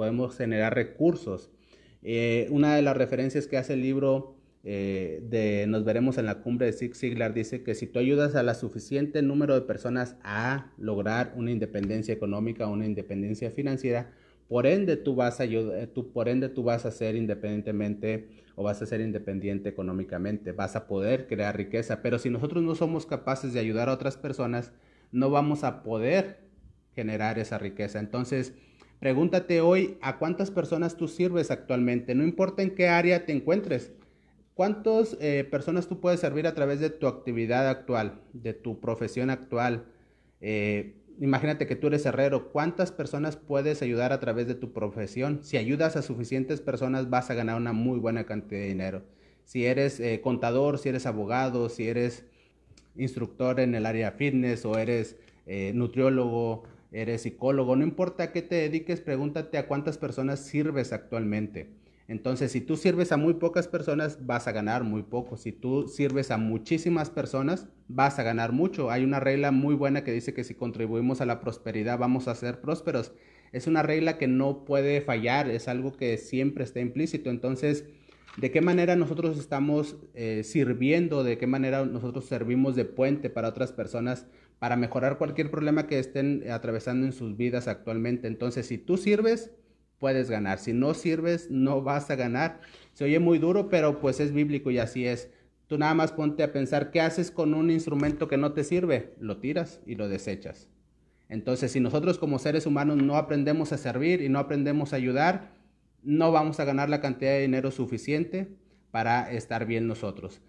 podemos generar recursos. Eh, una de las referencias que hace el libro eh, de Nos veremos en la cumbre de Zig Ziglar dice que si tú ayudas a la suficiente número de personas a lograr una independencia económica, una independencia financiera, por ende tú vas a eh, tú, por ende tú vas a ser independientemente o vas a ser independiente económicamente, vas a poder crear riqueza, pero si nosotros no somos capaces de ayudar a otras personas, no vamos a poder generar esa riqueza. Entonces, Pregúntate hoy a cuántas personas tú sirves actualmente, no importa en qué área te encuentres. ¿Cuántas eh, personas tú puedes servir a través de tu actividad actual, de tu profesión actual? Eh, imagínate que tú eres herrero, ¿cuántas personas puedes ayudar a través de tu profesión? Si ayudas a suficientes personas vas a ganar una muy buena cantidad de dinero. Si eres eh, contador, si eres abogado, si eres instructor en el área fitness o eres nutriólogo, eres psicólogo, no importa a qué te dediques, pregúntate a cuántas personas sirves actualmente. Entonces, si tú sirves a muy pocas personas, vas a ganar muy poco. Si tú sirves a muchísimas personas, vas a ganar mucho. Hay una regla muy buena que dice que si contribuimos a la prosperidad, vamos a ser prósperos. Es una regla que no puede fallar, es algo que siempre está implícito. Entonces, de qué manera nosotros estamos eh, sirviendo, de qué manera nosotros servimos de puente para otras personas para mejorar cualquier problema que estén atravesando en sus vidas actualmente. Entonces, si tú sirves, puedes ganar. Si no sirves, no vas a ganar. Se oye muy duro, pero pues es bíblico y así es. Tú nada más ponte a pensar qué haces con un instrumento que no te sirve. Lo tiras y lo desechas. Entonces, si nosotros como seres humanos no aprendemos a servir y no aprendemos a ayudar, no vamos a ganar la cantidad de dinero suficiente para estar bien nosotros.